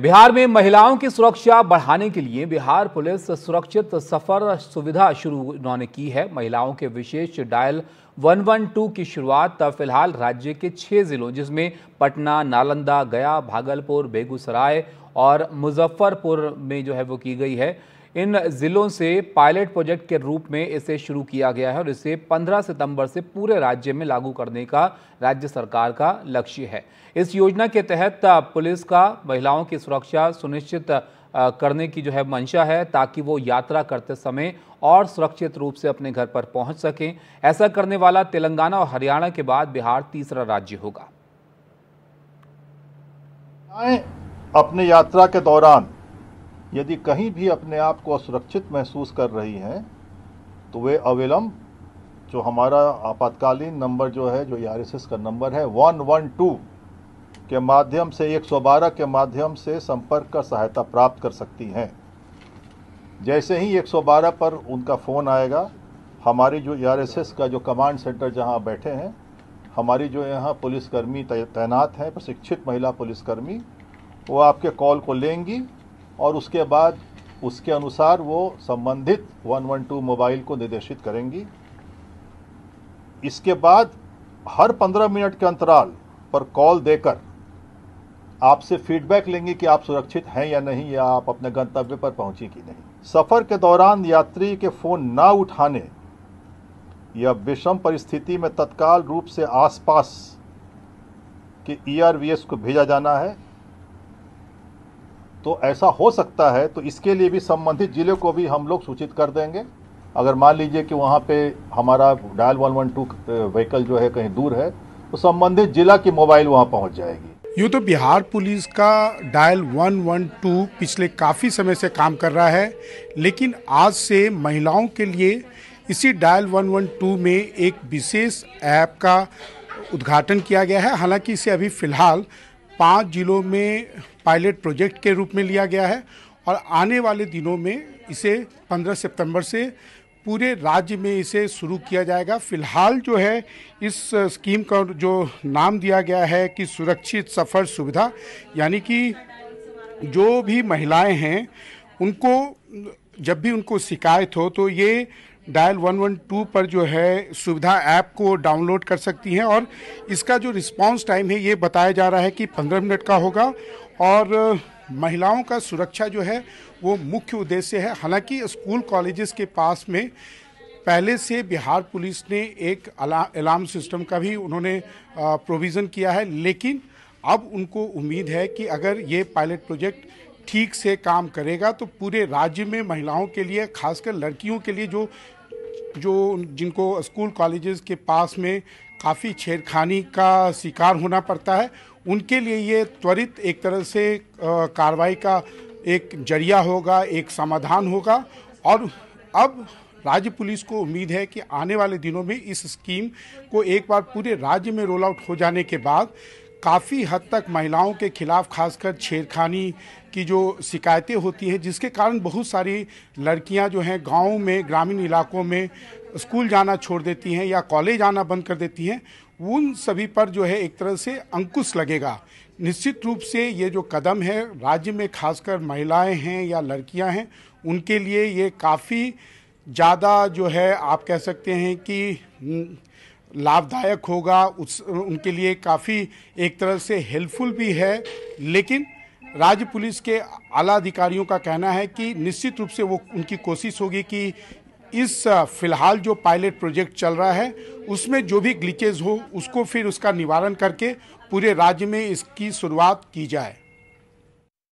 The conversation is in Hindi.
बिहार में महिलाओं की सुरक्षा बढ़ाने के लिए बिहार पुलिस सुरक्षित सफर सुविधा शुरू उन्होंने की है महिलाओं के विशेष डायल 112 की शुरुआत फिलहाल राज्य के छह जिलों जिसमें पटना नालंदा गया भागलपुर बेगूसराय और मुजफ्फरपुर में जो है वो की गई है इन ज़िलों से पायलट प्रोजेक्ट के रूप में इसे शुरू किया गया है और इसे 15 सितंबर से पूरे राज्य में लागू करने का राज्य सरकार का लक्ष्य है इस योजना के तहत पुलिस का महिलाओं की सुरक्षा सुनिश्चित करने की जो है मंशा है ताकि वो यात्रा करते समय और सुरक्षित रूप से अपने घर पर पहुंच सकें ऐसा करने वाला तेलंगाना और हरियाणा के बाद बिहार तीसरा राज्य होगा अपने यात्रा के दौरान यदि कहीं भी अपने आप को असुरक्षित महसूस कर रही हैं तो वे अविलंब जो हमारा आपातकालीन नंबर जो है जो आर e का नंबर है वन वन टू के माध्यम से एक सौ बारह के माध्यम से संपर्क का सहायता प्राप्त कर सकती हैं जैसे ही एक सौ बारह पर उनका फ़ोन आएगा हमारी जो आर e का जो कमांड सेंटर जहां बैठे हैं हमारी जो यहाँ पुलिसकर्मी तैनात हैं प्रशिक्षित महिला पुलिसकर्मी वो आपके कॉल को लेंगी और उसके बाद उसके अनुसार वो संबंधित 112 मोबाइल को निर्देशित करेंगी इसके बाद हर 15 मिनट के अंतराल पर कॉल देकर आपसे फीडबैक लेंगे कि आप सुरक्षित हैं या नहीं या आप अपने गंतव्य पर पहुंची कि नहीं सफ़र के दौरान यात्री के फ़ोन ना उठाने या विषम परिस्थिति में तत्काल रूप से आसपास के ईआरवीएस e को भेजा जाना है तो ऐसा हो सकता है तो इसके लिए भी संबंधित ज़िले को भी हम लोग सूचित कर देंगे अगर मान लीजिए कि वहाँ पे हमारा dial one one two vehicle जो है कहीं दूर है तो संबंधित जिला की मोबाइल वहाँ पहुँच जाएगी यूँ तो बिहार पुलिस का डायल वन वन टू पिछले काफ़ी समय से काम कर रहा है लेकिन आज से महिलाओं के लिए इसी डायल वन वन टू में एक विशेष ऐप का उद्घाटन किया गया है हालांकि इसे अभी फ़िलहाल पाँच जिलों में पायलट प्रोजेक्ट के रूप में लिया गया है और आने वाले दिनों में इसे 15 सितंबर से पूरे राज्य में इसे शुरू किया जाएगा फिलहाल जो है इस स्कीम का जो नाम दिया गया है कि सुरक्षित सफ़र सुविधा यानी कि जो भी महिलाएं हैं उनको जब भी उनको शिकायत हो तो ये डायल 112 पर जो है सुविधा ऐप को डाउनलोड कर सकती हैं और इसका जो रिस्पांस टाइम है ये बताया जा रहा है कि 15 मिनट का होगा और महिलाओं का सुरक्षा जो है वो मुख्य उद्देश्य है हालांकि स्कूल कॉलेजेस के पास में पहले से बिहार पुलिस ने एक अलार्म सिस्टम का भी उन्होंने प्रोविज़न किया है लेकिन अब उनको उम्मीद है कि अगर ये पायलट प्रोजेक्ट ठीक से काम करेगा तो पूरे राज्य में महिलाओं के लिए खासकर लड़कियों के लिए जो जो जिनको स्कूल कॉलेजेस के पास में काफ़ी छेड़खानी का शिकार होना पड़ता है उनके लिए ये त्वरित एक तरह से कार्रवाई का एक जरिया होगा एक समाधान होगा और अब राज्य पुलिस को उम्मीद है कि आने वाले दिनों में इस स्कीम को एक बार पूरे राज्य में रोल आउट हो जाने के बाद काफ़ी हद तक महिलाओं के खिलाफ खासकर छेड़खानी की जो शिकायतें होती हैं जिसके कारण बहुत सारी लड़कियां जो हैं गाँव में ग्रामीण इलाकों में स्कूल जाना छोड़ देती हैं या कॉलेज आना बंद कर देती हैं उन सभी पर जो है एक तरह से अंकुश लगेगा निश्चित रूप से ये जो कदम है राज्य में खासकर महिलाएं हैं या लड़कियां हैं उनके लिए ये काफ़ी ज़्यादा जो है आप कह सकते हैं कि लाभदायक होगा उस उनके लिए काफ़ी एक तरह से हेल्पफुल भी है लेकिन राज्य पुलिस के आला अधिकारियों का कहना है कि निश्चित रूप से वो उनकी कोशिश होगी कि इस फिलहाल जो पायलट प्रोजेक्ट चल रहा है उसमें जो भी ग्लिचेज हो उसको फिर उसका निवारण करके पूरे राज्य में इसकी शुरुआत की जाए